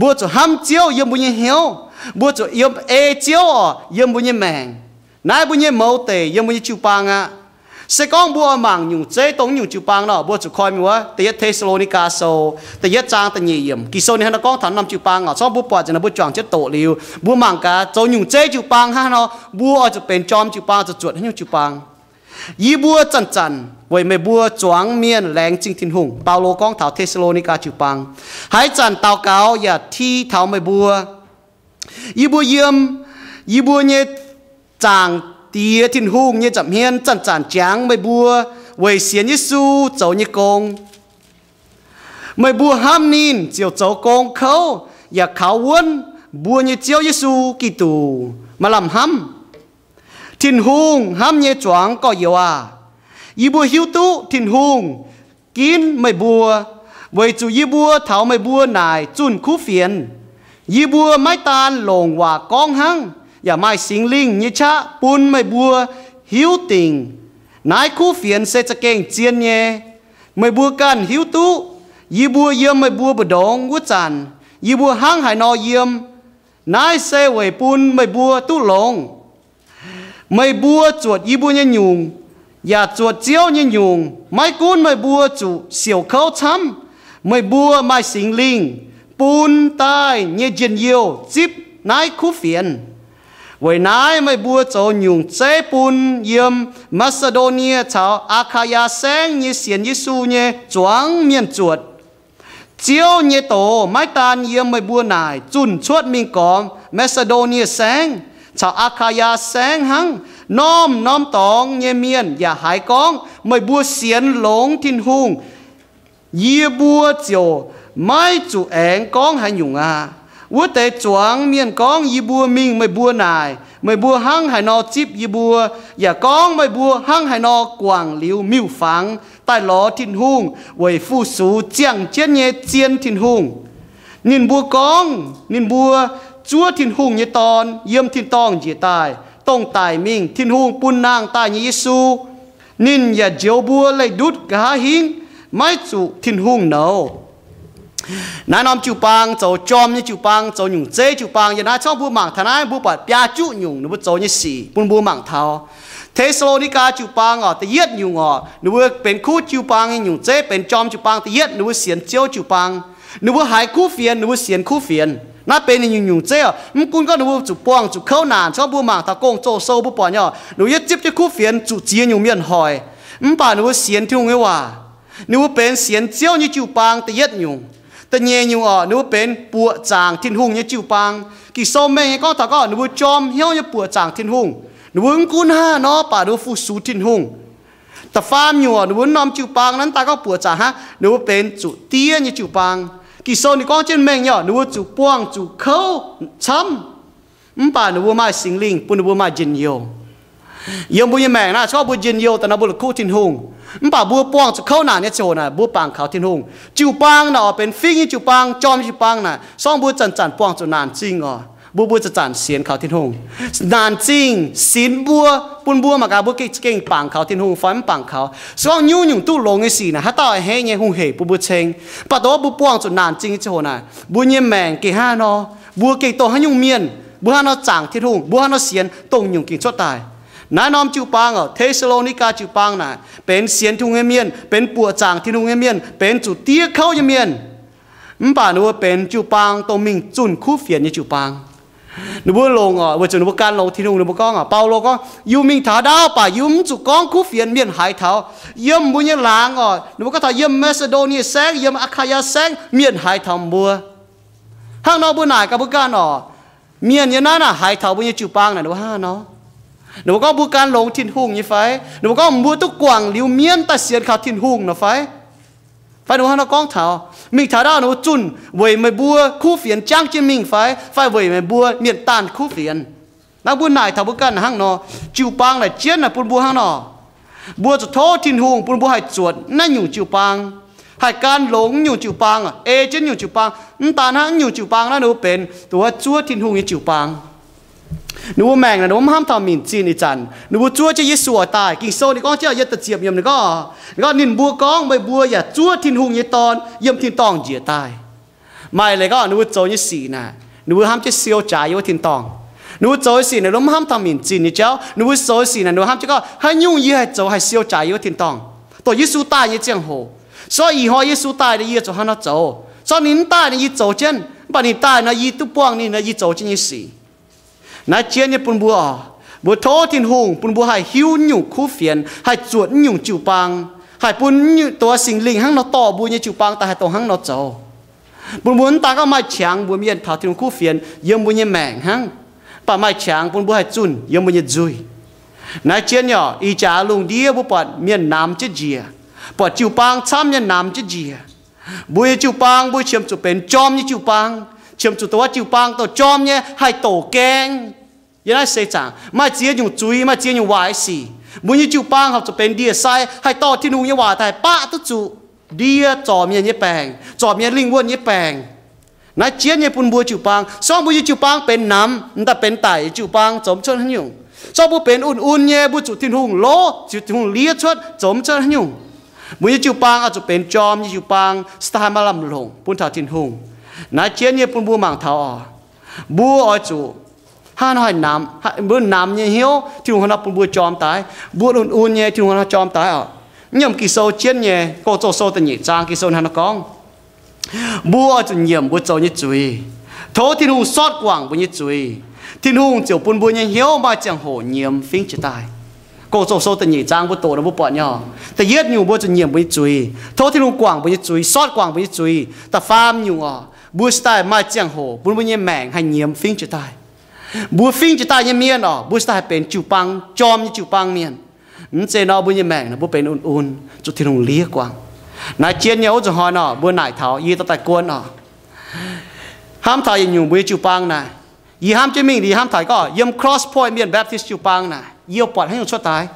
บัวจะห้ามเจียวยี่บุญยี่เหียวบัวจะยี่เอเจียวอ่ะยี่บุญยี่แมงนายบุญยี่เมาเตะยี่บุญยี่จูปังอ่ะ sẽ có bùa mảng nhung chế tống nhung chịu bang đó bùa chịu khói mình quá tây Thessalonica sâu tây trang tây nhị yểm kỳ sâu này nó có thằng năm chịu bang ở xong bùa bỏ cho nó bùa chọn chết tổ liu bùa mảng cả cho nhung chế chịu bang ha nó bùa ở chỗ bên chom chịu bang chỗ chuột nhung chịu bang yi bùa chân chân, vậy mấy bùa choáng miên lén chinh thiên hùng bảo lô con thảo Thessalonica chịu bang hãy chân tàu cáo và thi thảo mấy bùa yi bùa yếm yi bùa nhẹ chàng tia thiên hùng như chậm hiên chăn chản tráng mây bùa quầy xiên như su cháu như công mây bùa ham nín chiều cháu công khâu và dạ khảo quân bùa như chiếu như su kỳ tù mà làm ham thiên hùng ham như choáng có nhiều à y bùa hiu tú thiên hùng kín mây bùa với chủ y bùa thảo mây bùa này chun khu phiền y bùa mái tan lồng hòa con hăng อย่าไม่สิงลิงยิ่ชะปุ่นไม่บัวหิวติงนายคู่เฟียนเซจะเก่งเจียนเยไม่บัวกันหิวตุยีบัวเยี่ยมไม่บัวบดองวุจันยีบัวห้างหายนอเยี่ยมนายเซเวยปุ่นไม่บัวตุหลงไม่บัวจวดยีบัวยันยุงอย่าจวดเจียวยันยุงไม่กุ้นไม่บัวจุเสี่ยวเขาช้ำไม่บัวไม่สิงลิงปูนตายเยี่ยเจียนเยียวจิบนายคู่เฟียน vậy nãy mới bua cho nhung chế bùn yếm Macedonia chào Akaya sáng như xiên như su như choáng miền chuột chiếu như tổ mái tàn yếm mới bua nải chun chuột mình có Macedonia sáng chào Akaya sáng hăng nom nom tong như miền và hải con mới bua xiên lống thiên hùng yê bua chiều mái chủ én con hay nhung à วุ้แต่จวงเมียนกองยีบัวมิงไม่บัวนายไม่บัวหังไหนอจิบยีบัวอย่ากองไม่บัวหังไหนอกวางหลิวมิวฟังใต้ล้อทิ้นหุงไว้ฟูสูเจียงเจียนเยเจียนทิ้นหุงนินบัวกองนินบัวจัวทิ้นหุงเยตอนเยี่ยมทิ้นตองเยตายต้องตายมิงทิ้นหุงปุ่นนางตายเยซูนินอย่าเจียวบัวเลยดุดกาหิงไม่จุทิ้นหุงเนานายนอมจูปังโจจอมนี่จูปังโจหนุ่งเจจูปังยานาช่องบูหมังทนายบูปัดปยาจุหนุ่งนุบโจนี่สี่ปุ่นบูหมังเทาเทสโลนิกาจูปังอ่ะตะเย็ดหนุ่งอ่ะนุบเป็นคู่จูปังหยุ่งเจเป็นจอมจูปังตะเย็ดนุบเสียนเจียวจูปังนุบหายคู่เฟียนนุบเสียนคู่เฟียนน่าเป็นหยุ่งหนุ่งเจ่ะมึงกุก็นุบจูปังจูเข้านานช่องบูหมังตะกงโจโซบูปอนย่ะนุยึดจิบจะคู่เฟียนจูเจียหนุ่งเมียนหอยมึงป่านุบเสียนที่หงว่านุบเป็นเสียนเจียวนี่จูปังตะเย็ดหนุ่งแต่เงี้ยอยู่อ่ะนึกว่าเป็นปัวจางทิ้นหุ่งเนี่ยจิวปังกี่โซเมงก็ถ้าก็นึกว่าจอมเหี้ยวเนี่ยปัวจางทิ้นหุ่งนึกว่ากุ้นห้าเนาะป่าดูฟูสูทิ้นหุ่งแต่ฟาร์มอยู่อ่ะนึกว่าน้อมจิวปังนั้นตาก็ปัวจางฮะนึกว่าเป็นจุเตี้ยเนี่ยจิวปังกี่โซนี่ก็เช่นเมงเนี่ยนึกว่าจุป้วงจุเข้าช้ำมันป่านึกว่ามาสิงลิงปุ่นนึกว่ามาจินโยยังบุญแม่นะชอบบุญยินโยแต่นบุญคู่ทิ้นหงมันป่าบัวป้องจะเข้าหนาเนี่ยโจน่ะบัวปางเขาทิ้นหงจิวปางน่ะเป็นฟิงจิวปางจอมจิวปางน่ะซ่องบัวจันจันป้องจะนานจริงอ๋อบัวบัวจะจันเสียนเขาทิ้นหงนานจริงศีลบัวปุ่นบัวมากาบัวเก่งปางเขาทิ้นหงฟันปางเขาสองยุ่งยุ่งตู้ลงไอ้สีน่ะฮะต่อไอ้เฮงไอ้หงเหยบัวบัวเชงป่าตัวบัวป้องจนนานจริงโจน่ะบัวเน่แมงกี่ห้านอบัวเก่งโตให้ยุ่งเมียนบัวห้านอจางทิ้นหงบัวห้านอเสียนตรงยุ่งกิ่งชดตายนานอมจูปังเหรอเทสโลนิกาจูปังน่ะเป็นเสียนทุงเมียน เป็นปัวจางที่ทุงเมียน เป็นจุดเตี้ยเข้าเมียนมันป่าน้วเป็นจูปังตรงมิงจุนคู่เฟียนยี่จูปังนูว่าลงอ่ะว่าจุนูว่าการลงที่นุงนูว่าก้องอ่ะเปาโลก็ยูมิงถาดาวป่ายุมจุก้องคู่เฟียนเมียนหายเท้าเยี่ยมบุญยลางอ่ะนูว่าก็ถ่าเยี่ยมเมสโดเนียแซงเยี่ยมอาคายาแซงเมียนหายเทำาบัวห้างนอบุญหนายกับบุญการอ่ะเมียนยันนั่นอ่ะหายเท้าบุญยจูปังน่ะนูว่าห้าเนาะหนูก็บุการลงทิ้นหุ่งยี่ไฟหนูก็มูตุกกวางลิวเมียนตะเสียนขาทิ้นหุ่งนะไฟไฟหนูฮันก้องเถามีถ้าด้านหนูจุนเวยไม่บัวคู่เฟียนจ้างจิมิงไฟ ไฟเวยไม่บัวเนียนตานคู่เฟียนนักบุญนายถาบุกันห้างนอจิวปางไหลเจียนนะปุ่นบัวห้างนอบัวจะโทษทิ้นหุ่งปุ่นบัวให้จวดนั่นอยู่จิวปางหายการหลงอยู่จิวปางอ่ะเอเจนอยู่จิวปางตาหน้าอยู่จิวปางนั่นหนูเป็นตัวจั่วทิ้นหุ่งอยู่จิวปางนูแมงนะนูห้ามทำมินจีนิจันนูจัวจะยิสวตายกิงโซนี่ก็เจ้ายัตเจียมยมนี่ก็ก็นินบัวก้องใบบัวอย่าจัวทินหุงยี่ตอนยมทินตองเจียตายไม่เลยก็นูโจยี่สีนะนูห้ามจะเซียวจ่ายว่ทินตองนูโจสีนะนูห้ามทำมินจีนี่เจ้านูโจสีนะนูห้ามจะก็ให้ยุ่งยี่ให้โจให้เซียวจ่ายว่ทินตองตัวยิสูตายยี่เจียงโห่ออีหอยิสูตายได้ยี่โจหันนโจซอนินตายด้ยี่โจเจนบันนินตายนะยี่ตุป้วงนี่นะยี่โจเจนยี่สี na chiến nhật bùn bùa bùa thô thiên hùng bùn bùa hải hiu nhủ khu phiền hải chuột nhủ chịu bang hải bùn nhủ tổ sinh linh hăng nó to bùa như chịu bang ta hải tổ hăng nó châu bùn bùn ta có mai chàng bùa miên thảo thiên khu phiền yếm bùa như mẻng hăng bà mai chàng bùn bùa hải chun yếm bùa như dùi na chiến nhỏ y trả lùng đĩa bùa bọt miên nam chết dìa bọt chịu bang chăm nhân nam chết dìa bùa chịu bang bùa chiếm chủ bền chom như chịu bang chiếm chủ tổ chịu bang tổ chom nhé hải tổ keng ยังไงเสียจังมาเจียอยู่จุยมาเจียอยู่วายสีมุยจิวปังเขาจะเป็นเดียไซให้ต่อที่นู่นยว่าแต่ป้าตุจูเดียจอมียี่แปลงจอมเยี่ยลิงวนวยี่แปลงนายเจียนยี่ปุ่นบัวจิวปังสองบุยจิวปังเป็นน้ำแต่เป็นไตจิวปังสมชนหันยุงสองบุเป็นอุ่นอุ่นเยี่ยบุจุที่นุ่งโลจูที่นุ่งเลี้ยชดสมชนหันยุงมุยจิวปังอาจจะเป็นจอมจิวปังสถานมาลำหลงปุ่นถาทินหุงนายเจียนยี่ปุ่นบัวมังเทาบัวออจู han hỏi nam bữa nam như hiếu thì hôn hấp bữa chom tái bữa un un nhẹ thì hôn chom tái à nhầm kỳ sâu chiến nhẹ cô cho sâu tình nhị trang kỳ sâu hắn nó con bữa chủ nhiệm bữa châu như chuy thố thiên hùng xót quảng bữa như chuy thiên hùng chiều bún bữa như hiếu mà chẳng hổ nhiệm phinh chỉ tài cô sổ sổ tình nhị trang bút tổ nó bút bọn nhỏ ta yết nhiều bút chân nhiệm bút chui thô thì luôn quảng bút chui sót quảng bút chui ta pham nhiều à bút style mai chẳng hồ bút bút nhẹ mảng hành nhiệm phim chữ tài bùa phim chỉ ta như miên đó bùa ta bên chịu băng chom như chịu băng miên nó chơi nó bùa như mẹ nó bùa bên un un chút thì đồng lý quang nãy chiến nhau rồi hỏi nó bùa nải thảo y ta tài quân nó ham thải nhiều bùa chịu băng này y ham chơi mình thì ham thải có yếm cross point miên baptist chịu băng này yêu bọt hay cho tài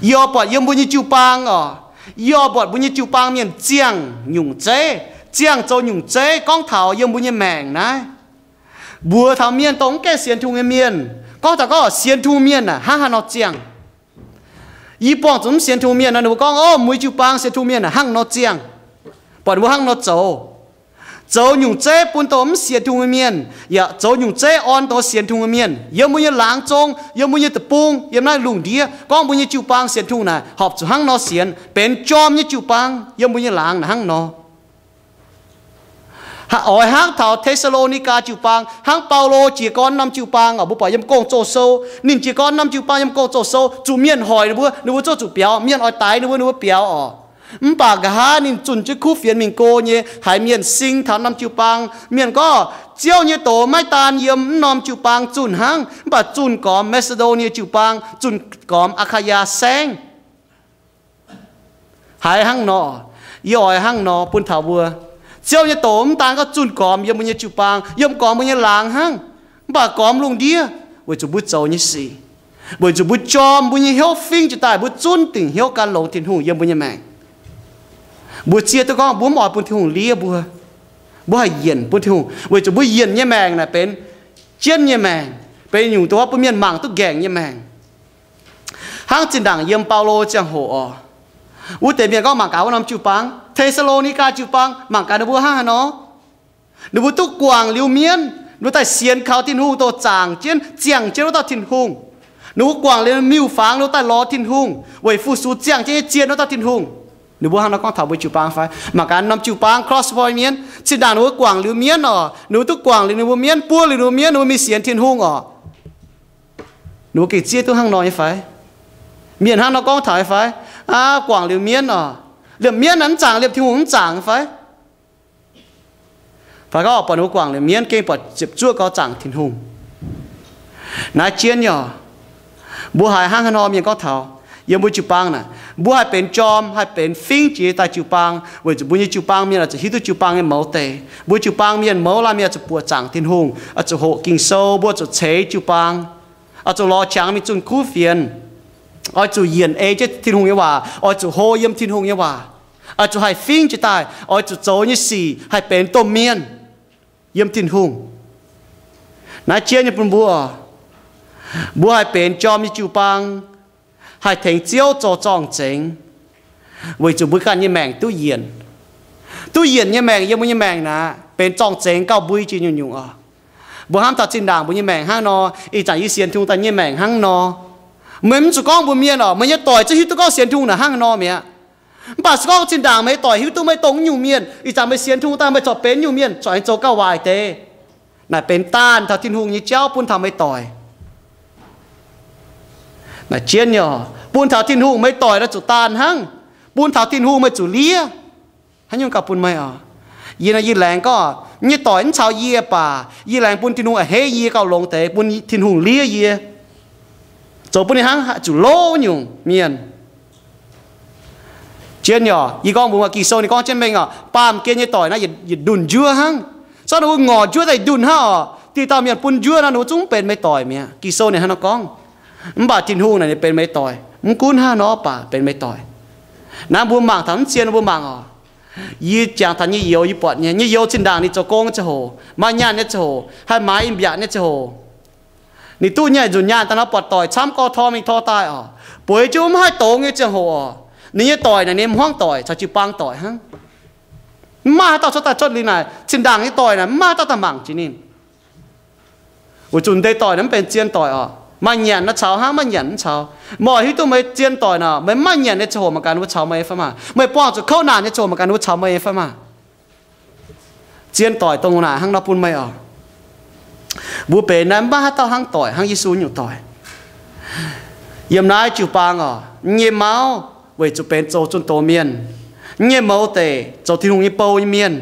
yêu bọt yếm bùa như chịu băng ờ yêu bọt bùa như chịu băng miên chiang nhung chế chiang châu nhung chế con thảo yếm bùa như mẹ này bùa thảo miên tống kê xiên thu nghe miên có ta có xiên thu miên à hăng ha nó chiang y bong chúng xiên thu miên là nó con ô mũi chú băng xiên thu miên à hăng nó chiang bọn bùa hăng nó chầu chầu nhung chế bún tôm xiên thu nghe miên ya dạ, chầu nhung chế on tôm xiên thu nghe miên yếm dạ, mũi láng trông yếm như tập bung yếm dạ, nay lùng đĩa con như chú băng xiên thu này họp chú hăng nó xiên bên chom như chú bang yếm như láng là hăng nó ha oi hang thao Thessalonica chịu pang hang Paulo chỉ con năm chịu pang ở bố bảo yếm công cho so nên chỉ con năm chịu pang yếm công cho so chủ miền hỏi nữa nữa cho chủ béo miền oi tai nữa nữa béo ở mpa bà gà ha nên chuẩn chứ khu phiền mình cô nhé hai miền sinh thao năm chịu pang miền có chiêu như tổ mai tan yếm nom chịu pang chuẩn hang bà chuẩn có Macedonia chịu pang chuẩn có Akhaya sang hai hang nọ yoi hang nọ pun thảo vừa chiều như tôm tang có chun còm yếm như chụp bang yếm còm như lang hăng bà còm luôn đi với chụp bút cháu như gì bởi chụp bút chom bút như hiếu phim chụp tai, bút chun tình hiếu can lồng thiên hùng yếm bút như mèng bút chia tôi có bút mỏi bút thiên hùng lia bùa, bút hay yên bút thiên hùng bởi chụp bút yên như mèng là bên chiến như mèng bên nhung tôi có bút miền mảng tôi gẹn như mèng hăng chỉ đảng yếm bao lô chẳng hồ u te bia ga ma ka wa nam chu pang Thessalonica băng pang ma ka bu ha nó nu bu tu quang liu mien nu tai xiên khao tin hu to chàng chiến chiang chế ta tin hung nu quang lên miêu phang nu tai lo tin hùng wei phụ su chiang chế chiến nó ta tin hùng nu bu hang nó con thảo bu chu băng phải mà cả năm chu băng cross boy mien chỉ đàn nu quang liu mien ở nu tu quang liu nu mien pu liu nu mien nu mi xiên tin hùng ở nu cái chia tu hăng nói phải miền hăng nó con thảo phải à quảng liều miên à liều miên hắn chẳng liều thiếu hắn chẳng phải phải có bọn quảng liều miên kia bọn chụp chua có chẳng thiên hùng nói chiến nhỏ bố hải hang hàn hòm có thảo yên bố chụp băng nè bố hải bên chom hải bên phim chỉ tại chụp băng với bố như chụp băng miên là chỉ hít chụp băng em máu tệ bố chụp băng miên máu là miên chụp bùa chẳng thiên hùng ở chụp hộ kinh sâu bố chụp chế chụp băng ở chụp lo chẳng miên chun cú phiền 我做人诶，即天空嘅話，我做好音天空嘅話，我做係 fin 即大，我做做呢事係變多面音天空。那เจียนปุ่นบัวบัว係เป็นจอมจูปัง係ถึงเจียวโจจองเจ๋งไว้จุบุกันยี่แมงตู้เย็นตู้เย็นยี่แมงยี่มุยี่แมงนะเป็นจองเจ๋งเก้าบุยจีนยุ่งอ่ะบัวห้ามตัดจินด่างบุยี่แมงห้างนออีจ่ายยี่เสียนทุ่งตันยี่แมงห้างนอเหมือนสุกองบุเมียนอมันจะต่อยจะฮิตุก็เสียนทุ่งนะห้างนอเมียบาสก็จินด่างไม่ต่อยฮิตุไม่ตรงอยู่เมียน อีจามไม่เสียนทุ่งตามไปจบเป็นอยู่เมียนจ่อยโจก้าวายเตะน่ะเป็นต้านท่าทินหุงยี่เจ้าปุ่นทำไม่ต่อยน่ะเชียนย่อปุ่นท่าทินหุงไม่ต่อยแล้วจุต้านห้างปุ่นท่าทินหุงไม่จุเลี้ยให้ยงกับปุ่นไม่อ่ะยีนายีแรงก็ยี่ต่อยนี่ชาวเยี่ยป่า ยีแรงปุ่นทินหุงเฮยีเก่าลงเตะปุ่นทินหุงเลี้ยเยี่ย做半年行就老牛面。chuyện nhỏ, y con muốn mà kỳ sâu này con trên mình à, ba kia như tỏi na y y đùn dưa hăng, sao đâu ngò dưa này đùn ha, thì tao miền bún dưa nó nó chung bền mấy tỏi mía, kỳ sâu này ha nó con, bà tin hu này bên mấy tỏi, cún ha nó bà bền mấy tỏi, nam buôn mạng thắng xiên buôn mạng à, y chàng thắng như yếu y bọt nhé, như yếu trên đàng đi cho con cho hồ, mà nhà nhé cho hồ, hay mái im bia nhé cho hồ, นี่ตู้เนี่ยจุนยานตอนนั้นปวดต่อยช้ำกอทอมีทอตายอ๋อป่วยจุ่มให้โตงี้จะหัวนี่ยต่อยนะเนี่ยห้องต่อยชาวจีปังต่อยฮะมาต่อชะตาชดลีนายชินดังนี่ต่อยนะมาต่อตะมังจีนินอุจุนได้ต่อยนั้นเป็นเจียนต่อยอ๋อมันหยันนะชาวฮะมันหยันชาวหมอที่ตัวไม่เจียนต่อยนะไม่มันหยันเนี่ยชววมาการว่าชาวไม่ฟ้ามาไม่ป้องจะเข้าหนานเนี่ยชา์มาการว่าชาวไม่ฟ้ามาเจียนต่อยตรงหนาห้างนับปุ่นไม่ออกบุเปนั้นบ้าเต้าหังต่อยหังยิสูนอยู่ต่อยยามนายจูปางอ่ะเงี่ยเมาเวจูเป็นโจจนโตเมียนเงี่ยเมาเตะโจที่ลุงยี่ปูยี่เมียน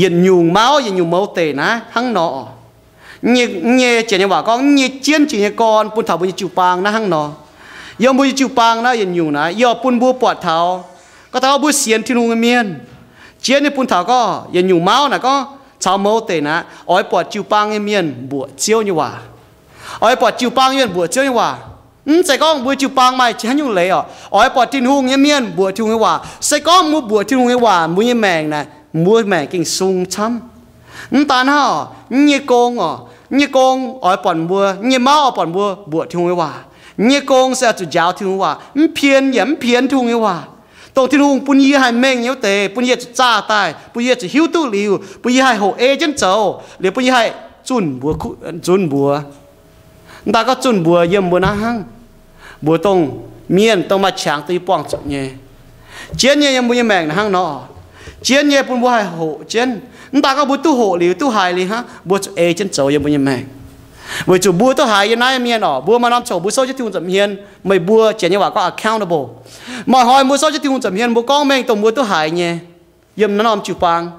ยันยุงเมายันยุงเมาเตะนะหังหนอเงี่ยเงี่ยเจียนว่าก็เงี่ยเจียนจีนกอนปุ่นถาบุญจูปางนะหังหนอยอมบุญจูปางนะยันยุงนะยอปุ่นบัวปวดเท้าก็เท้าบุญเสียนที่ลุงเมียนเจียนในปุ่นถาก็ยันยุงเมานะก็ชาวโมเตนะอ้อยปวดจิวปังเมียนบวเจียวนี่ว่าอ้อยปวดจิวปังเมียนบวเจียวนี่ว่าอืมใส่ก้องบวจิวปังไม่ฉันอยู่เลยอ่ะอ้อยปวดทิ้งหงเมียนบวทิ้งว่าใส่ก้องมือบวทิ้งหงว่ามือแมงนะมือแมงกิ่งซุงช้ำอืมตาหน้านี่โกงอ่ะนี่โกงอ้อยปวดบัวนี่เมาอ้อยปวดบัวบวทิ้งหงว่านี่โกงเสียจุดยาวทิ้งว่าเพี้ยนเหยียมเพี้ยนทิ้งว่า tổ tiên hùng bún yi hai mèn yếu tệ bún yi cha tài bún yi hiu tu liu bún yi hai hồ ê chân châu liệu bún yi hai chun bùa chun bùa ta có chun bùa yếm bùa na hăng bùa tông miên tông mà chàng tây bong chọn nhé chiến nhé yếm bùa yếm mèn na hăng nọ chén nhé bún bùa hai hồ chiến ta có bùa tu hồ liu tu hai liu ha bùa ê chân châu yếm bùa yếm mèn bởi chủ bua tôi hài nay em miền ở bua mà năm chỗ bua sâu chứ tiêu chậm hiền mày bua chỉ như bảo có accountable mà hỏi mua sâu chứ tiêu chậm hiền bua con mình tổng bua tôi hài nhé yếm nó nằm chịu pang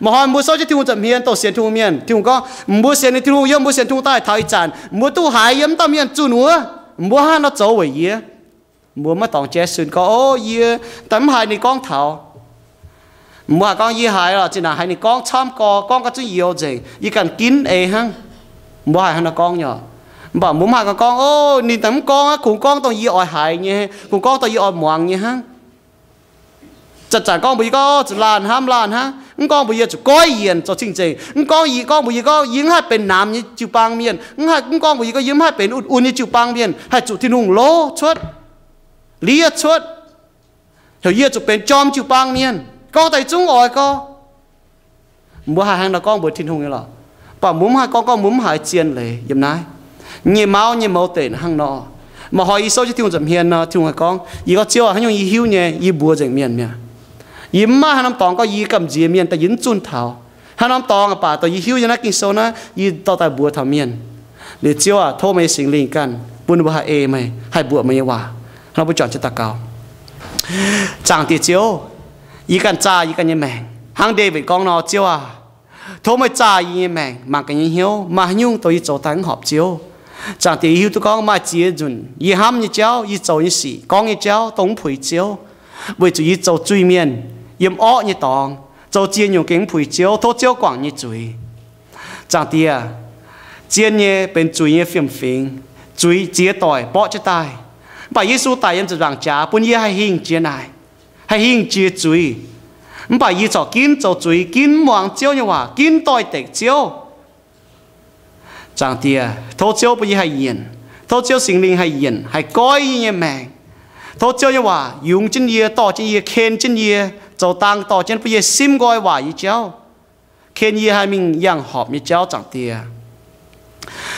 mà hỏi mua sâu chứ tiêu chậm hiền tổ xiên thu miền tiêu có mua xiên tiêu yếm mua xiên thu tai Thái chán mua tôi hài yếm tâm hiền chủ nữa mua ha nó chỗ vậy yếm mua mà tòng che xuyên có ô yếm tấm hài này con thảo mua con yếm hài là chỉ là hài này con chăm co con có chữ yêu gì yếm cần kín ê hăng บ่หายนะกองเนาะบ่มุมหากองโอ้นี่ตํากองขุงกองต้องยีอ่อยหายเนี่ยขุงกองต้องยีอ่อยหมวงเนี่ยฮะจัดจ่ายกองบุยก็จะลานห้ามลานฮะงกองบุยจะก้อยเยียนจะจริงจริงงกองยีกองบุยก็ยิงให้เป็นน้ำนี่จิวปังเมียนงให้งกองบุยก็ยิ้มให้เป็นอุ่นอุ่นนี่จิวปังเมียนให้จุดที่นุ่งโลชุดเลียชุดเดี๋ยวเยียจะเป็นจอมจิวปังเมียนกองแต่จุ้งอ่อยก็บ่หายหางนะกองบุยทิ้งหงอยู่หรอ bỏ muốn hai con con muốn hai chiên lệ yếm nai nhì máu nhì máu tên hăng nọ mà hỏi số chứ thiếu dầm hiền nọ thiếu hai con y có chiêu à, hắn dùng ý hiu nhẹ ý bùa dành miền miền ý má hắn năm tòng có ý cầm gì miền ta yến chun thảo hắn năm tòng à bà tôi ý hiu cho nó kinh số nó ý tao tại bùa thảo miền để chiêu à thôi mấy sinh linh căn buôn bùa hai e mày hai bùa mày hòa nó bùa chọn cho ta cao chẳng thì chiêu y cần cha ý cần như mày hàng đề về con nọ chiêu à thôi mà trả gì mẹ mà cái gì hiếu mà nhung tôi cho thằng họp chiếu chẳng thì hiểu tôi có mà chia dùn y ham như cháu y cho như sĩ con như cháu tổng phủi chiếu bởi chủ y cho truy miên yếm ọ như tòng cho chia nhiều kính phủi chiếu thốt chiếu quảng như chuối chẳng thì à chia nhé bên chuối như phim phiền chuối chia tỏi bỏ cho tài, bà Giêsu tại em chỉ rằng cha bún y hay hình chia này hay hình chia chuối 唔把伊做金做水金王蕉嘅話，金代地蕉。長啲啊，土蕉不依係人，土蕉成年係人，係該嘅命。土蕉嘅話，用真嘢，多真嘢，欠真嘢，做當多真不嘢心該話依蕉。欠嘢係明養學咪蕉長啲啊，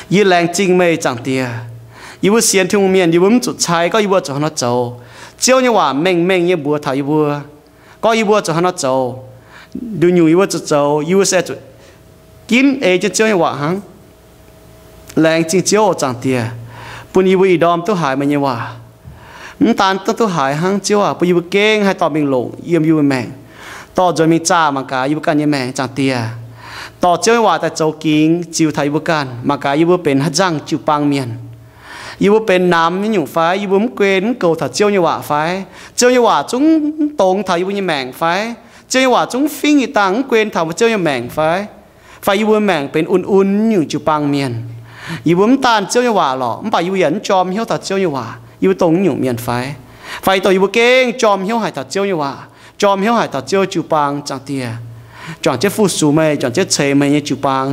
依靚精美長啲啊，依會先聽面，依會唔做菜，個依會做乜做？蕉嘅話，明明依會頭依會。ก็ยิบัวจะหันเจ้าดูยู่อีวัวจะเจ้ายูเซจุกินเอจะเจ้าอย่างว่าหังแรงจริงเจ้าจังเตียปุ่นยีบัวอีดอมตัวหายมันยังว่าตานตัวหายหังเจ้าปุ่นยิบัวเก่งให้ต่อมิงลงเยี่ยมยูแมงต่อจะมีจ้ามากายูกันยังแมงจังเตียต่อเจ้าว่าแต่เจ้ากินจิวไทยบุกันมากายูเป็นฮัจังจิวปังเมียน yêu bên nam như nhung phái yêu bấm quên cầu thật chiêu như quả phái chiêu như quả chúng tồn thật yêu như mảng phái chiêu như quả chúng phi người ta quên thật chiêu như mảng phái phải yêu bấm mảng bên un un như chụp băng miền yêu bấm tan chiêu như quả lọ không phải yêu yến chom hiếu thật chiêu như quả yêu tồn nhung miền phái phải tôi yêu keng chom hiếu hải thật chiêu như quả chom hiếu hải thật chiêu chụp băng chẳng tiền chọn chiếc phu sú mê chọn chiếc chế mê như chụp băng